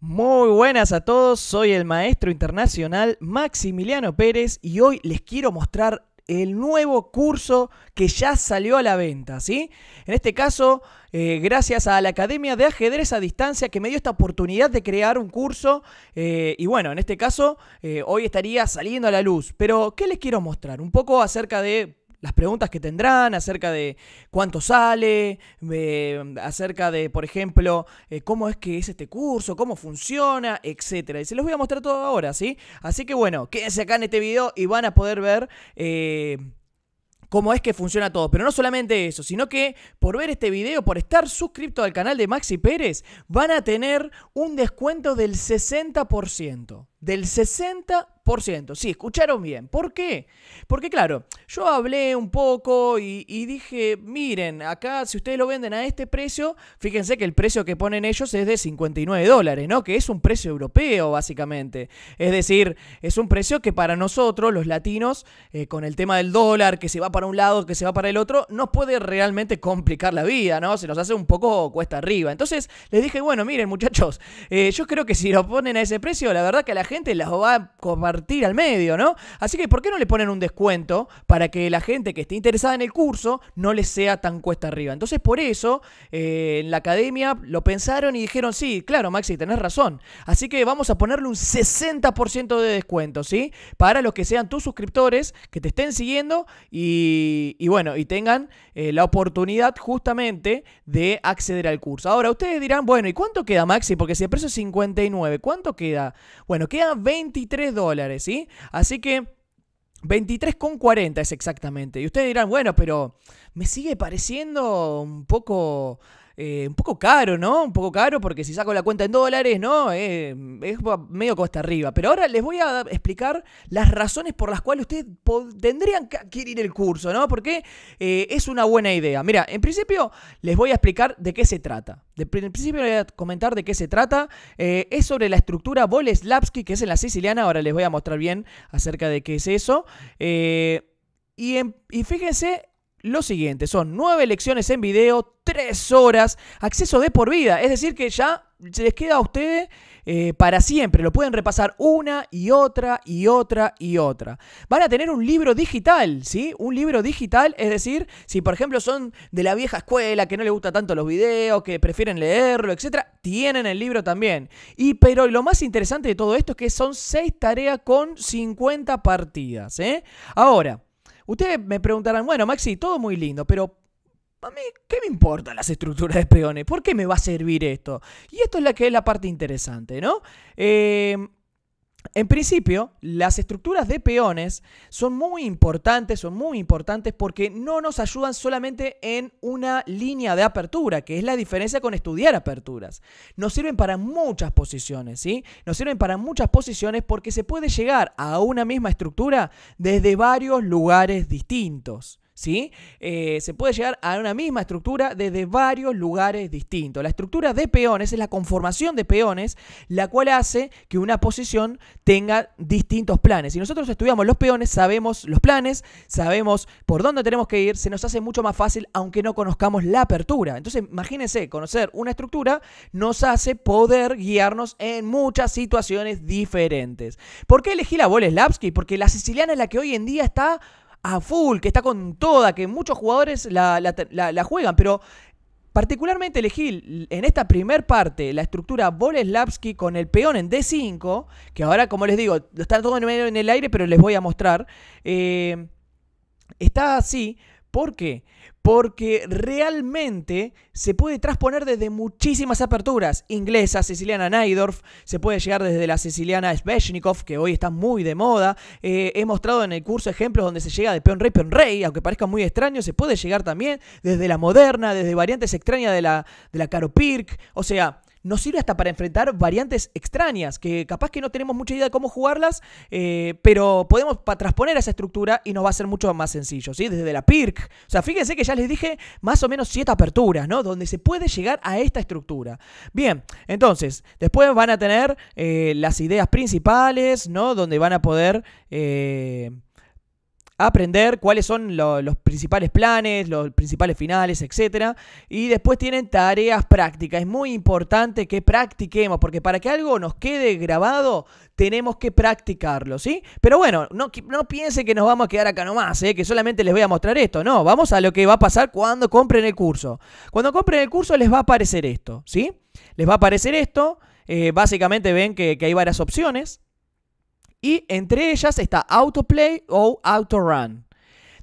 Muy buenas a todos, soy el maestro internacional Maximiliano Pérez y hoy les quiero mostrar el nuevo curso que ya salió a la venta, ¿sí? En este caso, eh, gracias a la Academia de Ajedrez a Distancia que me dio esta oportunidad de crear un curso eh, y bueno, en este caso, eh, hoy estaría saliendo a la luz. Pero, ¿qué les quiero mostrar? Un poco acerca de las preguntas que tendrán acerca de cuánto sale, eh, acerca de, por ejemplo, eh, cómo es que es este curso, cómo funciona, etc. Y se los voy a mostrar todo ahora, ¿sí? Así que bueno, quédense acá en este video y van a poder ver. Eh, cómo es que funciona todo. Pero no solamente eso, sino que por ver este video, por estar suscrito al canal de Maxi Pérez, van a tener un descuento del 60%. Del 60%. Sí, escucharon bien. ¿Por qué? Porque claro, yo hablé un poco y, dije, miren, acá si ustedes lo venden a este precio, fíjense que el precio que ponen ellos es de 59 dólares, ¿no? Que es un precio europeo, básicamente. Es decir, es un precio que para nosotros, los latinos, eh, con el tema del dólar, que se va para un lado, que se va para el otro, nos puede realmente complicar la vida, ¿no? Se nos hace un poco cuesta arriba. Entonces les dije, bueno, miren muchachos, eh, yo creo que si lo ponen a ese precio, la verdad que a la gente las va a compartir tira al medio, ¿no? Así que, ¿por qué no le ponen un descuento para que la gente que esté interesada en el curso no le sea tan cuesta arriba? Entonces, por eso, eh, en la academia lo pensaron y dijeron, sí, claro, Maxi, tenés razón. Así que vamos a ponerle un 60% de descuento, ¿sí? Para los que sean tus suscriptores, que te estén siguiendo y, bueno, y tengan eh, la oportunidad justamente de acceder al curso. Ahora, ustedes dirán, bueno, ¿y cuánto queda, Maxi? Porque si el precio es 59, ¿cuánto queda? Bueno, quedan 23 dólares. Así que 23,40 es exactamente. Y ustedes dirán, bueno, pero me sigue pareciendo un poco eh, un poco caro, ¿no? Un poco caro porque si saco la cuenta en dólares, ¿no? Eh, es medio costa arriba. Pero ahora les voy a explicar las razones por las cuales ustedes tendrían que adquirir el curso, ¿no? Porque eh, es una buena idea. Mira, en principio les voy a explicar de qué se trata. en principio les voy a comentar de qué se trata. es sobre la estructura Boleslavski, que es en la siciliana. Ahora les voy a mostrar bien acerca de qué es eso. Y, y, fíjense lo siguiente son nueve lecciones en video, tres horas, acceso de por vida. Es decir, que ya se les queda a ustedes eh, para siempre. Lo pueden repasar una y otra y otra y otra. Van a tener un libro digital, ¿sí? Un libro digital, es decir, si por ejemplo son de la vieja escuela, que no les gusta tanto los videos, que prefieren leerlo, etc., tienen el libro también. Y pero lo más interesante de todo esto es que son seis tareas con 50 partidas, ¿eh? Ahora, Ustedes me preguntarán, bueno, Maxi, todo muy lindo, pero a mí, ¿qué me importan las estructuras de peones? ¿Por qué me va a servir esto? Y esto es la que es la parte interesante, ¿no? Eh, en principio, las estructuras de peones son muy importantes, son muy importantes porque no nos ayudan solamente en una línea de apertura, que es la diferencia con estudiar aperturas. Nos sirven para muchas posiciones, ¿sí? Nos sirven para muchas posiciones porque se puede llegar a una misma estructura desde varios lugares distintos. ¿sí? Eh, se puede llegar a una misma estructura desde varios lugares distintos. La estructura de peones es la conformación de peones, la cual hace que una posición tenga distintos planes. Si nosotros estudiamos los peones, sabemos los planes, sabemos por dónde tenemos que ir, se nos hace mucho más fácil aunque no conozcamos la apertura. Entonces, imagínense, conocer una estructura nos hace poder guiarnos en muchas situaciones diferentes. ¿Por qué elegí la Boleslavsky? Porque la siciliana es la que hoy en día está a full, que está con toda, que muchos jugadores la, juegan, pero Particularmente elegí en esta primer parte la estructura Boleslavski con el peón en D5, que ahora, como les digo, está todo en el aire, pero les voy a mostrar. Eh, está así, ¿Por qué? Porque realmente se puede transponer desde muchísimas aperturas. Inglesa, siciliana Naidorf, se puede llegar desde la Ceciliana Sveshnikov, que hoy está muy de moda. Eh, he mostrado en el curso ejemplos donde se llega de peón rey, peón rey, aunque parezca muy extraño, se puede llegar también desde la moderna, desde variantes extrañas de la, de la Karopirk. O sea, nos sirve hasta para enfrentar variantes extrañas, que capaz que no tenemos mucha idea de cómo jugarlas, eh, pero podemos transponer esa estructura y nos va a ser mucho más sencillo, ¿sí? Desde la PIRC. O sea, fíjense que ya les dije más o menos siete aperturas, ¿no? Donde se puede llegar a esta estructura. Bien, entonces, después van a tener eh, las ideas principales, ¿no? Donde van a poder... Eh, aprender cuáles son los principales planes, los principales finales, etc. Y después tienen tareas prácticas. Es muy importante que practiquemos, porque para que algo nos quede grabado, tenemos que practicarlo, ¿sí? Pero bueno, no, no piensen que nos vamos a quedar acá nomás, ¿eh? que solamente les voy a mostrar esto. No, vamos a lo que va a pasar cuando compren el curso. Cuando compren el curso les va a aparecer esto, ¿sí? Les va a aparecer esto. Eh, básicamente ven que, que hay varias opciones. Y entre ellas está autoplay o autorun.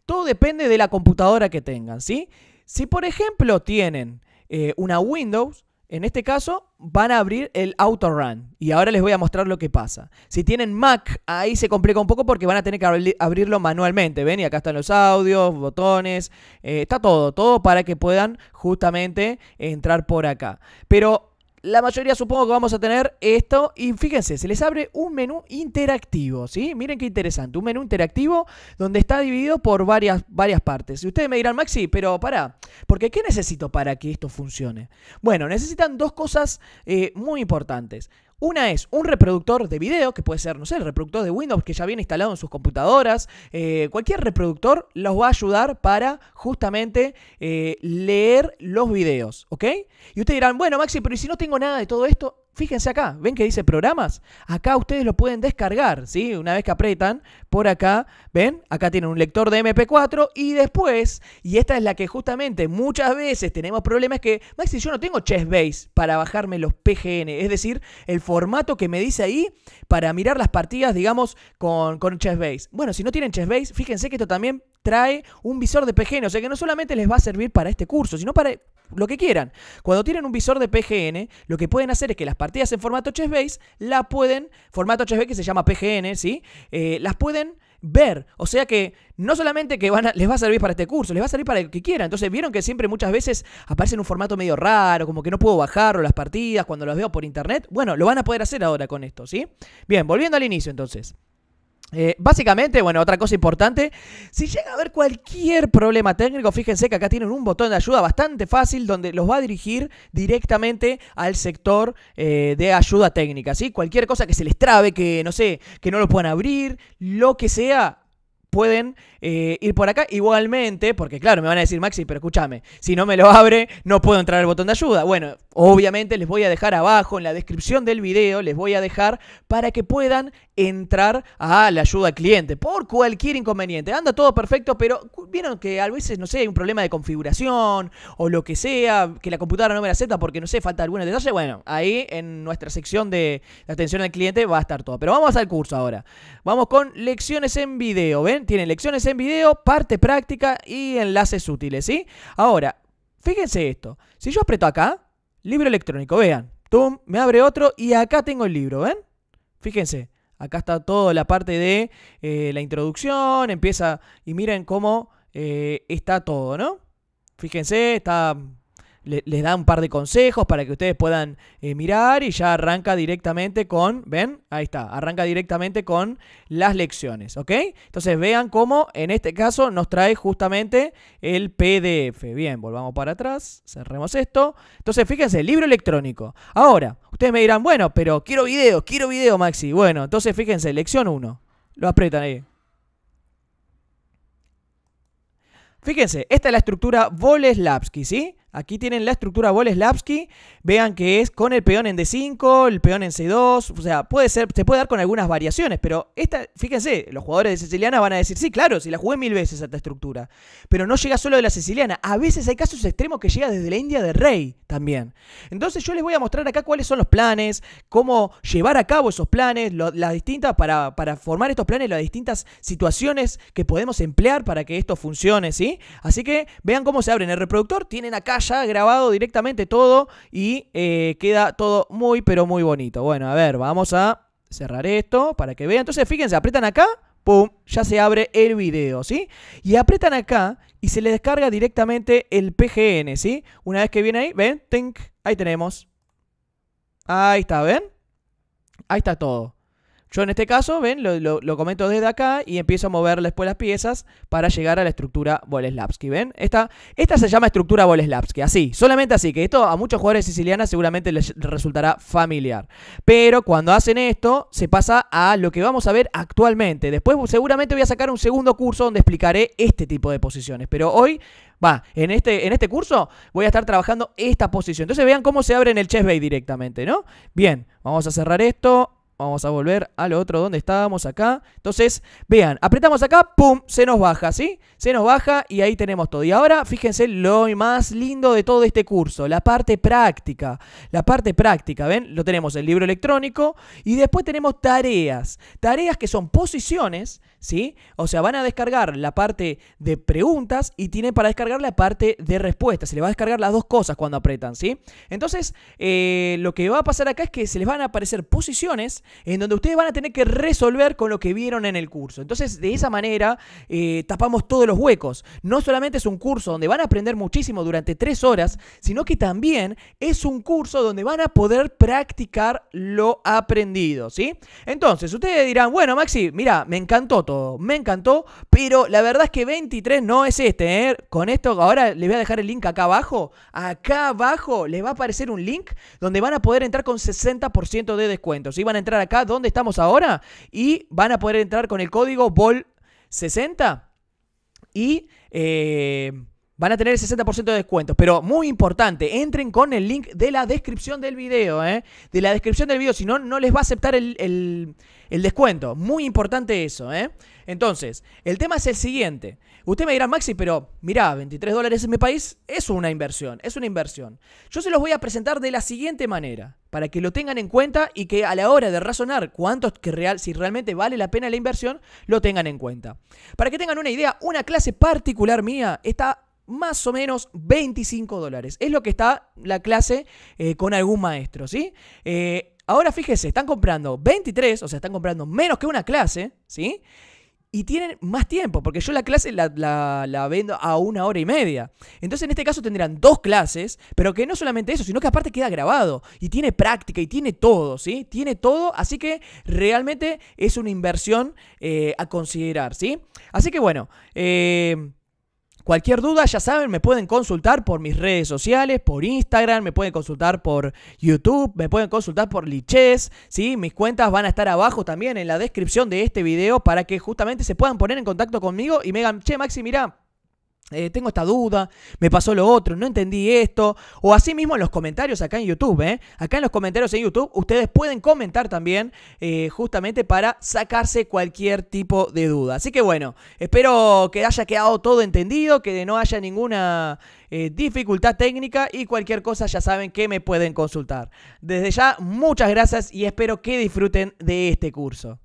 Todo depende de la computadora que tengan, ¿sí? Si por ejemplo tienen eh, una Windows, en este caso van a abrir el autorun. Y ahora les voy a mostrar lo que pasa. Si tienen Mac, ahí se complica un poco porque van a tener que abrirlo manualmente. Ven, y acá están los audios, botones, eh, está todo, todo para que puedan justamente entrar por acá. Pero la mayoría supongo que vamos a tener esto. Y fíjense, se les abre un menú interactivo, ¿sí? Miren qué interesante, un menú interactivo donde está dividido por varias, varias partes. Y ustedes me dirán, Maxi, pero para porque ¿qué necesito para que esto funcione? Bueno, necesitan dos cosas eh, muy importantes. Una es un reproductor de video, que puede ser, no sé, el reproductor de Windows que ya viene instalado en sus computadoras. Eh, cualquier reproductor los va a ayudar para justamente eh, leer los videos, ¿ok? Y ustedes dirán, bueno, Maxi, pero ¿y si no tengo nada de todo esto, Fíjense acá, ven que dice programas. Acá ustedes lo pueden descargar, ¿sí? Una vez que apretan por acá, ven, acá tiene un lector de MP4 y después, y esta es la que justamente muchas veces tenemos problemas que, Maxi, yo no tengo Chessbase para bajarme los PGN, es decir, el formato que me dice ahí para mirar las partidas, digamos, con, con Chessbase. Bueno, si no tienen Chessbase, fíjense que esto también trae un visor de PGN, o sea que no solamente les va a servir para este curso, sino para lo que quieran. Cuando tienen un visor de PGN, lo que pueden hacer es que las partidas partidas en formato Chessbase la pueden, formato Chessbase que se llama PGN, ¿sí? Eh, las pueden ver. O sea que no solamente que van les va a servir para este curso, les va a servir para el que quiera Entonces, vieron que siempre muchas veces aparece en un formato medio raro, como que no puedo bajarlo las partidas cuando las veo por internet. Bueno, lo van a poder hacer ahora con esto, ¿sí? Bien, volviendo al inicio entonces. Eh, básicamente, bueno, otra cosa importante, si llega a haber cualquier problema técnico, fíjense que acá tienen un botón de ayuda bastante fácil donde los va a dirigir directamente al sector eh, de ayuda técnica, ¿sí? Cualquier cosa que se les trabe, que no sé, que no lo puedan abrir, lo que sea, pueden eh, ir por acá. Igualmente, porque claro, me van a decir, Maxi, pero escúchame, si no me lo abre, no puedo entrar al botón de ayuda. Bueno, Obviamente les voy a dejar abajo en la descripción del video, les voy a dejar para que puedan entrar a la ayuda al cliente por cualquier inconveniente. Anda todo perfecto, pero vieron que a veces, no sé, hay un problema de configuración o lo que sea, que la computadora no me acepta porque, no sé, falta alguna detalle. Bueno, ahí en nuestra sección de atención al cliente va a estar todo. Pero vamos al curso ahora. Vamos con lecciones en video, ¿ven? Tienen lecciones en video, parte práctica y enlaces útiles, ¿sí? Ahora, fíjense esto. Si yo aprieto acá, Libro electrónico, vean. Tum, me abre otro y acá tengo el libro, ¿ven? Fíjense, acá está toda la parte de eh, la introducción, empieza y miren cómo eh, está todo, ¿no? Fíjense, está les da un par de consejos para que ustedes puedan eh, mirar y ya arranca directamente con, ¿ven? Ahí está, arranca directamente con las lecciones, ¿ok? Entonces vean cómo en este caso nos trae justamente el PDF. Bien, volvamos para atrás, cerremos esto. Entonces fíjense, libro electrónico. Ahora, ustedes me dirán, bueno, pero quiero video, quiero video, Maxi. Bueno, entonces fíjense, lección 1. Lo apretan ahí. Fíjense, esta es la estructura Voleslavski, ¿sí? Aquí tienen la estructura Boleslavski. Vean que es con el peón en D5, el peón en C2. O sea, puede ser, se puede dar con algunas variaciones. Pero esta, fíjense, los jugadores de siciliana van a decir, sí, claro, si la jugué mil veces esta estructura. Pero no llega solo de la siciliana. A veces hay casos extremos que llega desde la India de Rey también. Entonces yo les voy a mostrar acá cuáles son los planes, cómo llevar a cabo esos planes, las distintas, para, para formar estos planes, las distintas situaciones que podemos emplear para que esto funcione, ¿sí? Así que vean cómo se abren el reproductor. Tienen acá ya grabado directamente todo y eh, queda todo muy, pero muy bonito. Bueno, a ver, vamos a cerrar esto para que vean. Entonces, fíjense, aprietan acá, ¡pum! Ya se abre el video, ¿sí? Y aprietan acá y se le descarga directamente el PGN, ¿sí? Una vez que viene ahí, ven, tink, ahí tenemos. Ahí está, ¿ven? Ahí está todo. Yo en este caso, ven, lo, comento desde acá y empiezo a mover después las piezas para llegar a la estructura Boleslavski, ¿ven? Esta, esta se llama estructura Boleslavski, así, solamente así, que esto a muchos jugadores sicilianos seguramente les resultará familiar. Pero cuando hacen esto, se pasa a lo que vamos a ver actualmente. Después seguramente voy a sacar un segundo curso donde explicaré este tipo de posiciones, pero hoy Va, en este, en este curso voy a estar trabajando esta posición. Entonces vean cómo se abre en el chess bay directamente, ¿no? Bien, vamos a cerrar esto. Vamos a volver al otro donde estábamos acá. Entonces, vean, apretamos acá, ¡pum! Se nos baja, ¿sí? Se nos baja y ahí tenemos todo. Y ahora, fíjense lo más lindo de todo este curso, la parte práctica. La parte práctica, ¿ven? Lo tenemos el libro electrónico y después tenemos tareas. Tareas que son posiciones ¿sí? O sea, van a descargar la parte de preguntas y tienen para descargar la parte de respuestas. Se les va a descargar las dos cosas cuando apretan, ¿sí? Entonces, eh, lo que va a pasar acá es que se les van a aparecer posiciones en donde ustedes van a tener que resolver con lo que vieron en el curso. Entonces, de esa manera, eh, tapamos todos los huecos. No solamente es un curso donde van a aprender muchísimo durante tres horas, sino que también es un curso donde van a poder practicar lo aprendido, ¿sí? Entonces, ustedes dirán, bueno, Maxi, mira, me encantó todo me encantó, pero la verdad es que 23 no es este, ¿eh? Con esto, ahora les voy a dejar el link acá abajo. Acá abajo les va a aparecer un link donde van a poder entrar con 60% de descuento. Si van a entrar acá donde estamos ahora y van a poder entrar con el código BOL60 y... Eh, van a tener el 60% de descuento. Pero muy importante, entren con el link de la descripción del video, ¿eh? De la descripción del video, si no, no les va a aceptar el, descuento. Muy importante eso, ¿eh? Entonces, el tema es el siguiente. Usted me dirá, Maxi, pero mirá, 23 dólares en mi país es una inversión, es una inversión. Yo se los voy a presentar de la siguiente manera, para que lo tengan en cuenta y que a la hora de razonar cuántos que real, si realmente vale la pena la inversión, lo tengan en cuenta. Para que tengan una idea, una clase particular mía está más o menos 25 dólares. Es lo que está la clase eh, con algún maestro, ¿sí? Eh, ahora fíjese, están comprando 23, o sea, están comprando menos que una clase, ¿sí? Y tienen más tiempo, porque yo la clase la, vendo a una hora y media. Entonces, en este caso tendrán dos clases, pero que no solamente eso, sino que aparte queda grabado y tiene práctica y tiene todo, ¿sí? Tiene todo, así que realmente es una inversión eh, a considerar, ¿sí? Así que bueno, Cualquier duda, ya saben, me pueden consultar por mis redes sociales, por Instagram, me pueden consultar por YouTube, me pueden consultar por Liches, ¿sí? Mis cuentas van a estar abajo también en la descripción de este video para que justamente se puedan poner en contacto conmigo y me digan, che, Maxi, mira. Eh, tengo esta duda, me pasó lo otro, no entendí esto. O así mismo en los comentarios acá en YouTube, ¿eh? Acá en los comentarios en YouTube, ustedes pueden comentar también, eh, justamente para sacarse cualquier tipo de duda. Así que bueno, espero que haya quedado todo entendido, que no haya ninguna eh, dificultad técnica y cualquier cosa ya saben que me pueden consultar. Desde ya, muchas gracias y espero que disfruten de este curso.